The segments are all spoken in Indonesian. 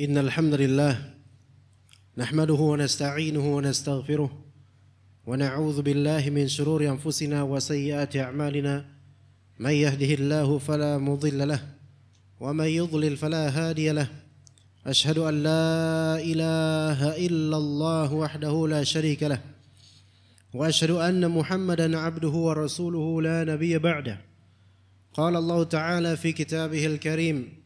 إن الحمد لله نحمده ونستعينه ونستغفره ونعوذ بالله من شرور أنفسنا وسيئات أعمالنا من يهده الله فلا مضل له ومن يضلل فلا هادي له أشهد أن لا إله إلا الله وحده لا شريك له وأشهد أن محمدا عبده ورسوله لا نبي بعده قال الله تعالى في كتابه الكريم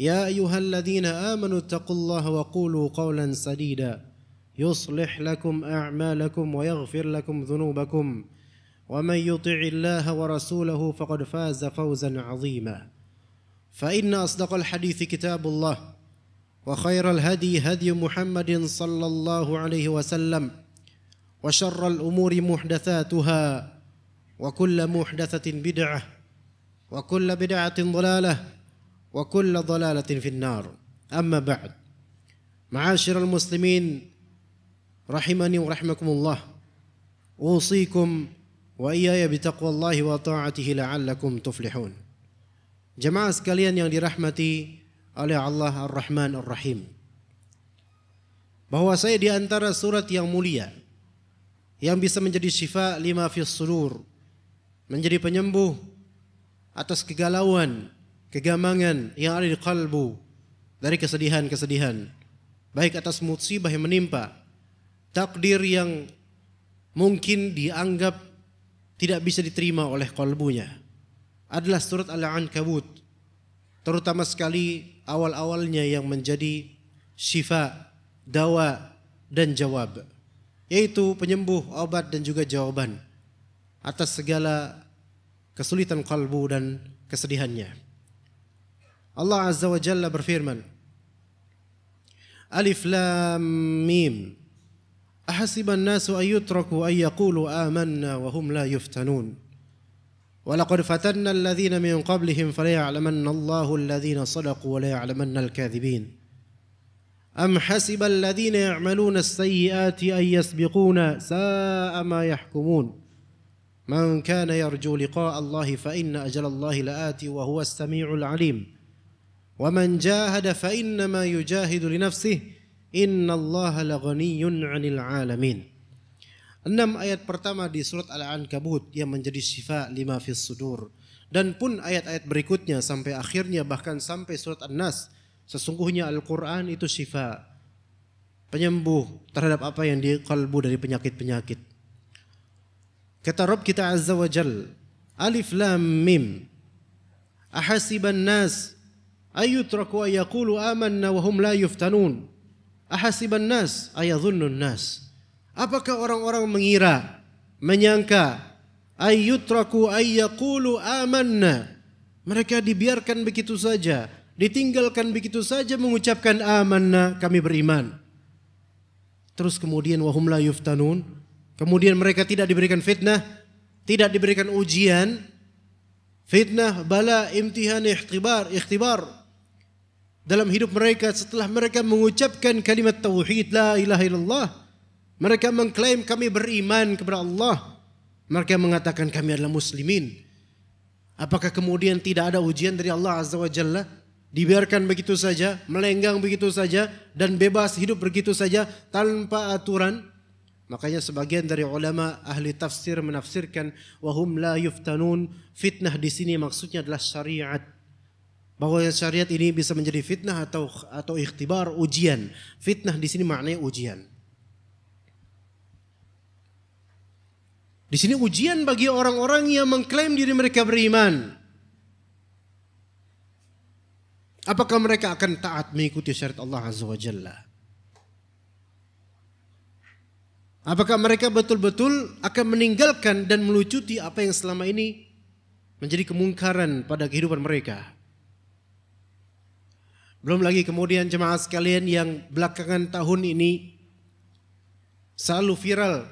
يا ايها الذين امنوا اتقوا الله وقولوا قولا سديدا يصلح لكم اعمالكم ويغفر لكم ذنوبكم ومن يطع الله ورسوله فقد فاز فوزا عظيما فان اصدق الحديث كتاب الله وخير الهدي هدي محمد صلى الله عليه وسلم وشر الامور محدثاتها وكل محدثه بدعه وكل بدعه ضلاله وكل ضلالة في النار أما بعد معاشر المسلمين رحمني ورحمكم الله أوصيكم وإياي بتقوى الله وطاعته لعلكم تفلحون Jemaah sekalian yang dirahmati oleh Allah Ar-Rahman Ar-Rahim. Bahwa saya di antara surat yang mulia yang bisa menjadi syifa lima fis surur, menjadi penyembuh atas kegalauan, kegamangan yang ada di kalbu dari kesedihan-kesedihan baik atas musibah yang menimpa takdir yang mungkin dianggap tidak bisa diterima oleh kalbunya adalah surat Al-Ankabut terutama sekali awal-awalnya yang menjadi syifa, dawa dan jawab yaitu penyembuh, obat dan juga jawaban atas segala kesulitan kalbu dan kesedihannya. الله عز وجل برفير من Alif Lam أحسب الناس أن يتركوا أن يقولوا آمنا وهم لا يفتنون ولقد فتنا الذين من قبلهم فليعلمن الله الذين صدقوا وليعلمن الكاذبين أم حسب الذين يعملون السيئات أن يسبقونا ساء ما يحكمون من كان يرجو لقاء الله فإن أجل الله لآتي وهو السميع العليم ومن جاهد فإنما يجاهد لنفسه إن الله لغني عن العالمين Enam ayat pertama di surat Al-Ankabut yang menjadi syifa lima fis sudur. Dan pun ayat-ayat berikutnya sampai akhirnya bahkan sampai surat An-Nas. Sesungguhnya Al-Quran itu syifa. Penyembuh terhadap apa yang di kalbu dari penyakit-penyakit. Kata Rabb kita Azza wa Jal. Alif Lam Mim. Ahasiban nas ayutraku ayakulu amanna wahum la yuftanun ahasiban nas ayadhunnun nas apakah orang-orang mengira menyangka ayutraku ayakulu amanna mereka dibiarkan begitu saja ditinggalkan begitu saja mengucapkan amanna kami beriman terus kemudian wahum la yuftanun kemudian mereka tidak diberikan fitnah tidak diberikan ujian fitnah bala imtihan ikhtibar ikhtibar dalam hidup mereka setelah mereka mengucapkan kalimat tauhid la ilaha illallah mereka mengklaim kami beriman kepada Allah mereka mengatakan kami adalah muslimin apakah kemudian tidak ada ujian dari Allah azza wa jalla dibiarkan begitu saja melenggang begitu saja dan bebas hidup begitu saja tanpa aturan makanya sebagian dari ulama ahli tafsir menafsirkan wahum la yuftanun fitnah di sini maksudnya adalah syariat bahwa syariat ini bisa menjadi fitnah atau atau ikhtibar ujian. Fitnah di sini maknanya ujian. Di sini ujian bagi orang-orang yang mengklaim diri mereka beriman. Apakah mereka akan taat mengikuti syariat Allah Azza wa Jalla? Apakah mereka betul-betul akan meninggalkan dan melucuti apa yang selama ini menjadi kemungkaran pada kehidupan mereka? Belum lagi kemudian jemaah sekalian yang belakangan tahun ini selalu viral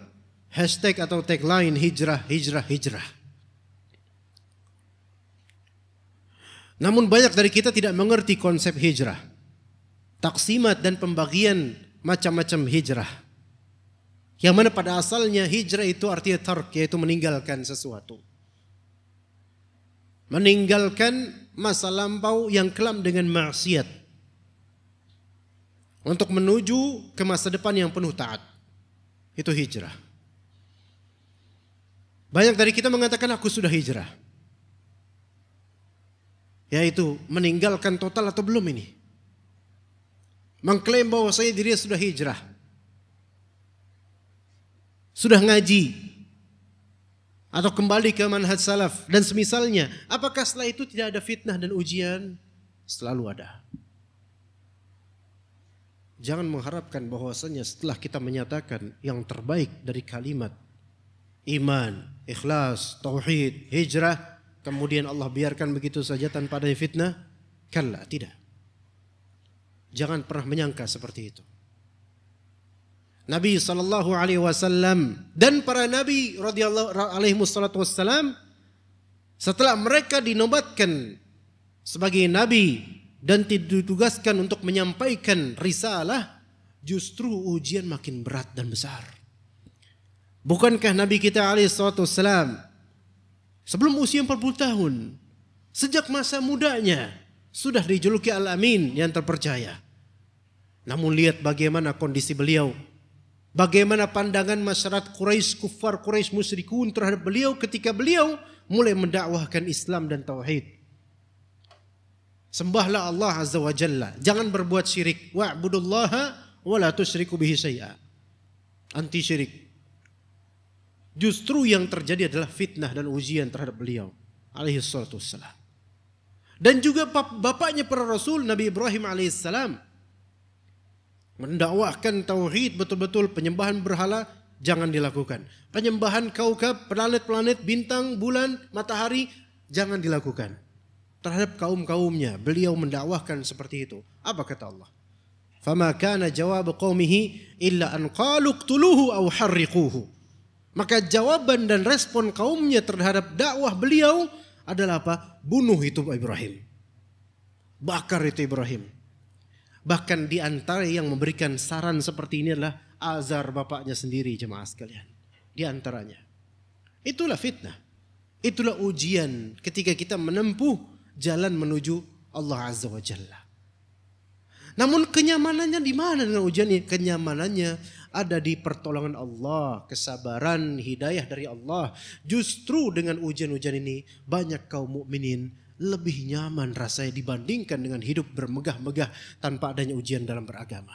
hashtag atau tagline hijrah, hijrah, hijrah. Namun banyak dari kita tidak mengerti konsep hijrah. Taksimat dan pembagian macam-macam hijrah. Yang mana pada asalnya hijrah itu artinya tark, yaitu meninggalkan sesuatu. Meninggalkan masa lampau yang kelam dengan maksiat untuk menuju ke masa depan yang penuh taat. Itu hijrah. Banyak dari kita mengatakan aku sudah hijrah. Yaitu meninggalkan total atau belum ini. Mengklaim bahwa saya diri sudah hijrah. Sudah ngaji. Atau kembali ke manhaj salaf dan semisalnya. Apakah setelah itu tidak ada fitnah dan ujian? Selalu ada. Jangan mengharapkan bahwasanya setelah kita menyatakan yang terbaik dari kalimat iman, ikhlas, tauhid, hijrah, kemudian Allah biarkan begitu saja tanpa ada fitnah? Kalla, tidak. Jangan pernah menyangka seperti itu. Nabi sallallahu alaihi wasallam dan para nabi radhiyallahu alaihi wasallam setelah mereka dinobatkan sebagai nabi dan ditugaskan untuk menyampaikan risalah, justru ujian makin berat dan besar. Bukankah Nabi kita alaihissalam sebelum usia 40 tahun, sejak masa mudanya sudah dijuluki Al-Amin yang terpercaya. Namun lihat bagaimana kondisi beliau. Bagaimana pandangan masyarakat Quraisy, kufar Quraisy musyrikun terhadap beliau ketika beliau mulai mendakwahkan Islam dan tauhid. Sembahlah Allah Azza wa Jalla. Jangan berbuat syirik. Wa'budullaha wa la tusyriku bihi syai'a. Anti syirik. Justru yang terjadi adalah fitnah dan ujian terhadap beliau alaihi salatu wassalam. Dan juga bapaknya para rasul Nabi Ibrahim alaihissalam mendakwahkan tauhid betul-betul penyembahan berhala jangan dilakukan. Penyembahan kaukab, planet-planet, bintang, bulan, matahari jangan dilakukan terhadap kaum-kaumnya. Beliau mendakwahkan seperti itu. Apa kata Allah? Fama kana jawab qaumihi illa an qalu qtuluhu aw harriquhu. Maka jawaban dan respon kaumnya terhadap dakwah beliau adalah apa? Bunuh itu Ibrahim. Bakar itu Ibrahim. Bahkan di antara yang memberikan saran seperti ini adalah Azar bapaknya sendiri jemaah sekalian. Di antaranya. Itulah fitnah. Itulah ujian ketika kita menempuh jalan menuju Allah Azza wa Jalla. Namun kenyamanannya di mana dengan ujian ini? Kenyamanannya ada di pertolongan Allah, kesabaran, hidayah dari Allah. Justru dengan ujian-ujian ini banyak kaum mukminin lebih nyaman rasanya dibandingkan dengan hidup bermegah-megah tanpa adanya ujian dalam beragama.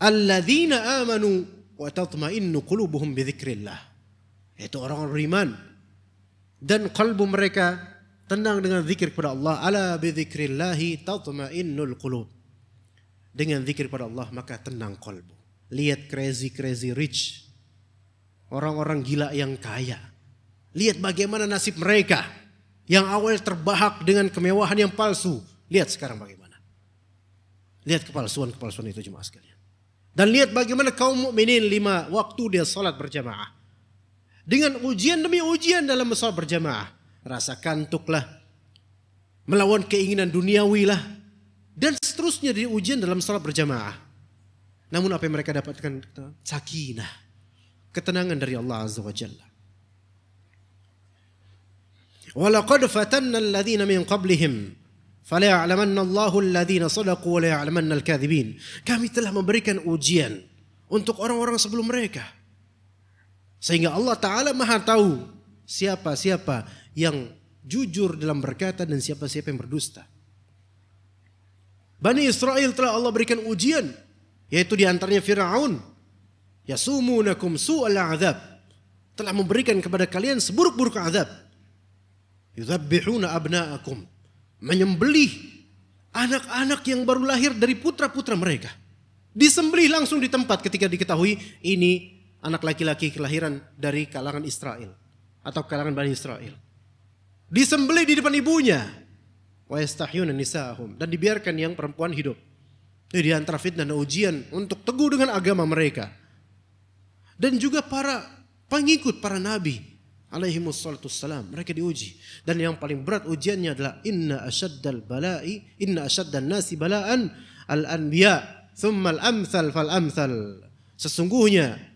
Alladzina amanu wa tatma'innu qulubuhum bidzikrillah. Itu orang-orang beriman dan kalbu mereka tenang dengan zikir kepada Allah ala bidzikrillahi tatma'innul qulub dengan zikir kepada Allah maka tenang kalbu lihat crazy crazy rich orang-orang gila yang kaya lihat bagaimana nasib mereka yang awal terbahak dengan kemewahan yang palsu lihat sekarang bagaimana lihat kepalsuan kepalsuan itu jemaah sekalian dan lihat bagaimana kaum mukminin lima waktu dia salat berjamaah dengan ujian demi ujian dalam masalah berjamaah. Rasa kantuklah. Melawan keinginan duniawi lah Dan seterusnya dari ujian dalam sholat berjamaah. Namun apa yang mereka dapatkan? Sakinah. Ketenangan dari Allah Azza wa Jalla. وَلَقَدْ فَتَنَّ الَّذِينَ مِنْ قَبْلِهِمْ فَلَيَعْلَمَنَّ اللَّهُ الَّذِينَ صَدَقُوا وَلَيَعْلَمَنَّ الْكَاذِبِينَ Kami telah memberikan ujian untuk orang-orang sebelum mereka. Sehingga Allah Ta'ala maha tahu siapa-siapa yang jujur dalam berkata dan siapa-siapa yang berdusta. Bani Israel telah Allah berikan ujian. Yaitu diantaranya Fir'aun. Yasumunakum su'al azab. Telah memberikan kepada kalian seburuk-buruk azab. Yudhabbihuna abna'akum. Menyembelih anak-anak yang baru lahir dari putra-putra mereka. Disembelih langsung di tempat ketika diketahui ini anak laki-laki kelahiran dari kalangan Israel atau kalangan Bani Israel. Disembelih di depan ibunya. dan dibiarkan yang perempuan hidup. Ini di antara fitnah dan ujian untuk teguh dengan agama mereka. Dan juga para pengikut para nabi alaihi wassalam mereka diuji dan yang paling berat ujiannya adalah inna asyaddal bala'i inna asyaddan nasi bala'an al anbiya thumma al amsal fal amsal sesungguhnya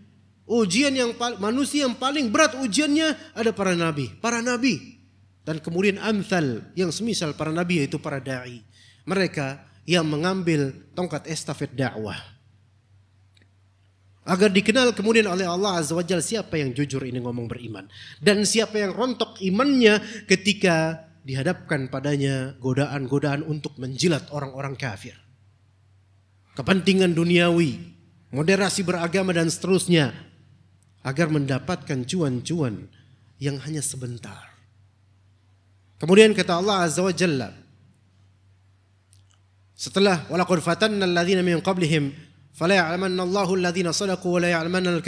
Ujian yang manusia yang paling berat ujiannya ada para nabi, para nabi. Dan kemudian amsal yang semisal para nabi yaitu para dai. Mereka yang mengambil tongkat estafet dakwah. Agar dikenal kemudian oleh Allah Azza wa siapa yang jujur ini ngomong beriman. Dan siapa yang rontok imannya ketika dihadapkan padanya godaan-godaan untuk menjilat orang-orang kafir. Kepentingan duniawi, moderasi beragama dan seterusnya agar mendapatkan cuan-cuan yang hanya sebentar. Kemudian kata Allah Azza wa Jalla setelah walaqad fatanna alladhina min qablihim fala ya'lamanna Allahu alladhina sadaqu wa la ya'lamanna al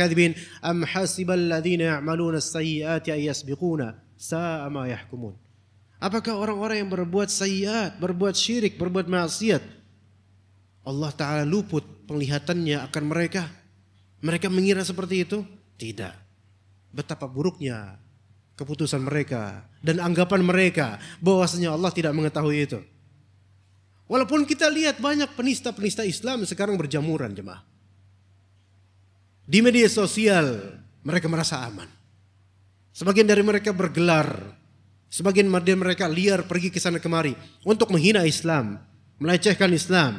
am hasiba alladhina ya'maluna as-sayyi'ati ay yasbiquna sa'a ma yahkumun. Apakah orang-orang yang berbuat sayiat, berbuat syirik, berbuat maksiat Allah Ta'ala luput penglihatannya akan mereka? Mereka mengira seperti itu? Tidak. Betapa buruknya keputusan mereka dan anggapan mereka bahwasanya Allah tidak mengetahui itu. Walaupun kita lihat banyak penista-penista Islam sekarang berjamuran jemaah. Di media sosial mereka merasa aman. Sebagian dari mereka bergelar. Sebagian dari mereka liar pergi ke sana kemari untuk menghina Islam, melecehkan Islam.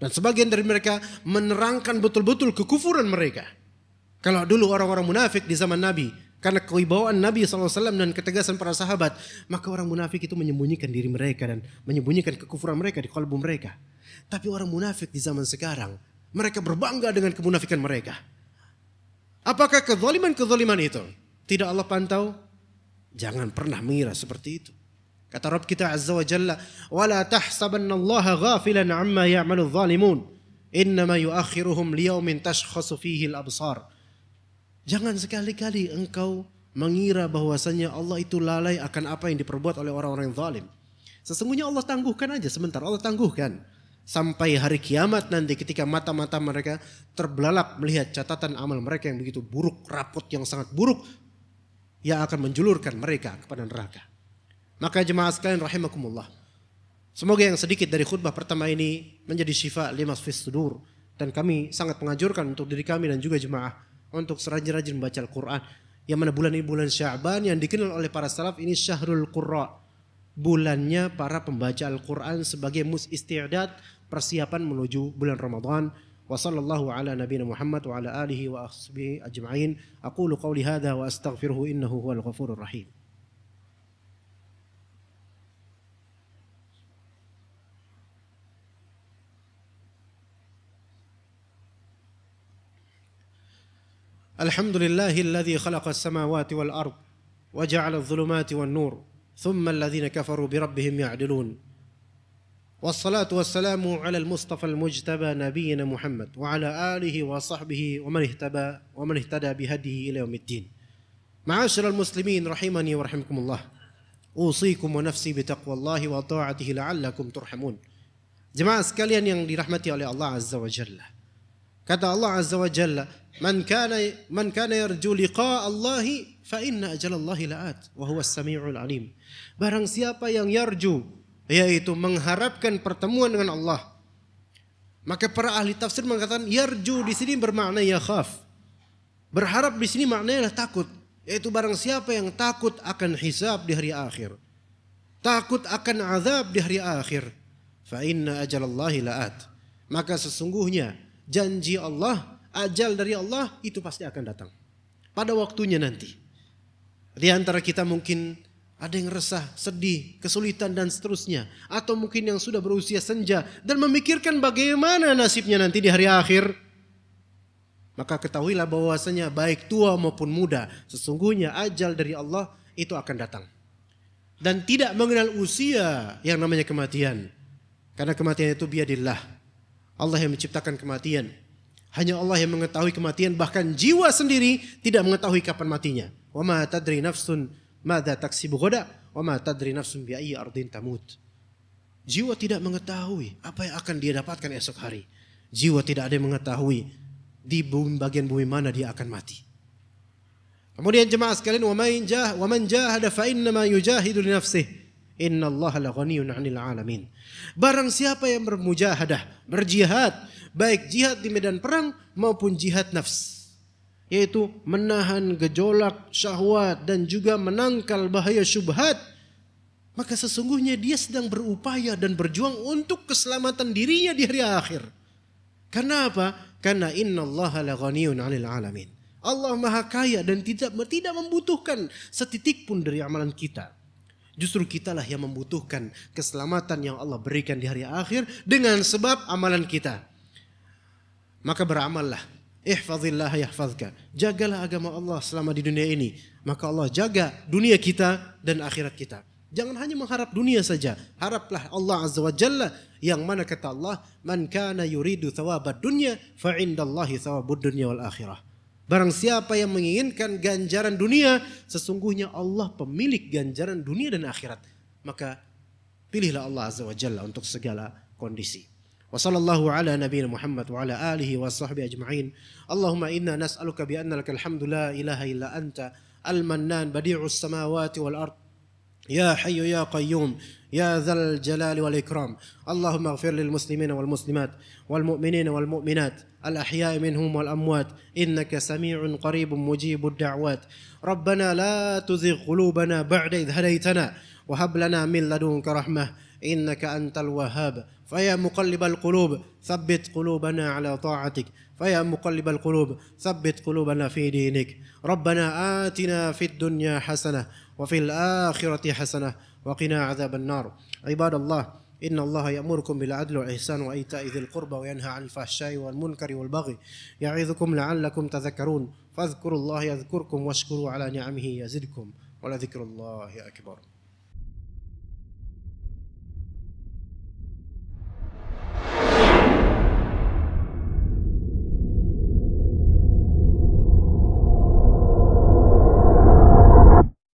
Dan sebagian dari mereka menerangkan betul-betul kekufuran mereka. Kalau dulu orang-orang munafik di zaman Nabi, karena kewibawaan Nabi SAW dan ketegasan para sahabat, maka orang munafik itu menyembunyikan diri mereka dan menyembunyikan kekufuran mereka di kalbu mereka. Tapi orang munafik di zaman sekarang, mereka berbangga dengan kemunafikan mereka. Apakah kezaliman-kezaliman itu tidak Allah pantau? Jangan pernah mengira seperti itu. Kata Rabb kita Azza wa Jalla, وَلَا تَحْسَبَنَّ ghafilan amma عَمَّا يَعْمَلُ الظَّالِمُونَ إِنَّمَا liyaumin لِيَوْمٍ تَشْخَصُ فِيهِ الْأَبْصَارِ Jangan sekali-kali engkau mengira bahwasanya Allah itu lalai akan apa yang diperbuat oleh orang-orang yang zalim. Sesungguhnya Allah tangguhkan aja sebentar, Allah tangguhkan. Sampai hari kiamat nanti ketika mata-mata mereka terbelalak melihat catatan amal mereka yang begitu buruk, rapot yang sangat buruk. Yang akan menjulurkan mereka kepada neraka. Maka jemaah sekalian rahimakumullah. Semoga yang sedikit dari khutbah pertama ini menjadi syifa limas fis sudur. Dan kami sangat mengajurkan untuk diri kami dan juga jemaah untuk serajin-rajin baca Al-Quran. Yang mana bulan ini bulan Syaban yang dikenal oleh para salaf ini Syahrul Qurra. Bulannya para pembaca Al-Quran sebagai mus istiadat persiapan menuju bulan Ramadan. Wa sallallahu ala nabina Muhammad wa ala alihi wa ajma'in. Aku lukau lihada wa astaghfiruhu innahu huwal ghafurur rahim. الحمد لله الذي خلق السماوات والارض وجعل الظلمات والنور ثم الذين كفروا بربهم يعدلون والصلاه والسلام على المصطفى المجتبى نبينا محمد وعلى اله وصحبه ومن اهتدى ومن اهتدى بهديه الى يوم الدين معاشر المسلمين رحمني ورحمكم الله اوصيكم ونفسي بتقوى الله وطاعته لعلكم ترحمون جماعه sekalian yang dirahmati oleh Allah Azza wa Jalla. Kata Allah Azza wa Jalla, "Man kana man kana yarju liqa Allah fa inna ajalallahi la'at wa as samiul alim." Barang siapa yang yarju yaitu mengharapkan pertemuan dengan Allah. Maka para ahli tafsir mengatakan yarju di sini bermakna yakhaf. Berharap di sini maknanya adalah takut, yaitu barang siapa yang takut akan hisab di hari akhir. Takut akan azab di hari akhir. Fa inna ajalallahi la'at. Maka sesungguhnya janji Allah, ajal dari Allah itu pasti akan datang. Pada waktunya nanti. Di antara kita mungkin ada yang resah, sedih, kesulitan dan seterusnya. Atau mungkin yang sudah berusia senja dan memikirkan bagaimana nasibnya nanti di hari akhir. Maka ketahuilah bahwasanya baik tua maupun muda, sesungguhnya ajal dari Allah itu akan datang. Dan tidak mengenal usia yang namanya kematian. Karena kematian itu biadillah. Allah yang menciptakan kematian. Hanya Allah yang mengetahui kematian bahkan jiwa sendiri tidak mengetahui kapan matinya. Wa ma tadri nafsun madza taksibu bukoda. wa ma tadri nafsun bi ayyi ardin tamut. Jiwa tidak mengetahui apa yang akan dia dapatkan esok hari. Jiwa tidak ada yang mengetahui di bumi, bagian bumi mana dia akan mati. Kemudian jemaah sekalian, wa man jah wa man jahada fa inna ma yujahidu li nafsihi la ghaniyun 'anil 'alamin. Barang siapa yang bermujahadah, berjihad, baik jihad di medan perang maupun jihad nafs, yaitu menahan gejolak syahwat dan juga menangkal bahaya syubhat, maka sesungguhnya dia sedang berupaya dan berjuang untuk keselamatan dirinya di hari akhir. Karena apa? Karena la ghaniyun 'anil 'alamin. Allah Maha Kaya dan tidak tidak membutuhkan setitik pun dari amalan kita. Justru kitalah yang membutuhkan keselamatan yang Allah berikan di hari akhir dengan sebab amalan kita. Maka beramallah. Ihfazillah yahfazka. Jagalah agama Allah selama di dunia ini. Maka Allah jaga dunia kita dan akhirat kita. Jangan hanya mengharap dunia saja. Haraplah Allah Azza wa Jalla yang mana kata Allah, "Man kana yuridu thawabad dunya fa'indallahi thawabud dunya wal akhirah." Barang siapa yang menginginkan ganjaran dunia, sesungguhnya Allah pemilik ganjaran dunia dan akhirat. Maka pilihlah Allah Azza wa Jalla untuk segala kondisi. Wa sallallahu ala nabiyina Muhammad wa ala alihi wa sahbihi ajma'in. Allahumma inna nas'aluka bi anna lakal hamdu la ilaha illa anta al-mannan badi'us samawati wal ardu. يا حي يا قيوم يا ذا الجلال والإكرام اللهم اغفر للمسلمين والمسلمات والمؤمنين والمؤمنات الأحياء منهم والأموات إنك سميع قريب مجيب الدعوات ربنا لا تزغ قلوبنا بعد إذ هديتنا وهب لنا من لدنك رحمة إنك أنت الوهاب فيا مقلب القلوب ثبت قلوبنا على طاعتك فيا مقلب القلوب ثبت قلوبنا في دينك ربنا آتنا في الدنيا حسنة وفي الآخرة حسنة وقنا عذاب النار عباد الله إن الله يأمركم بالعدل والإحسان وإيتاء ذي القربى وينهى عن الفحشاء والمنكر والبغي يعظكم لعلكم تذكرون فاذكروا الله يذكركم واشكروا على نعمه يزدكم ولذكر الله أكبر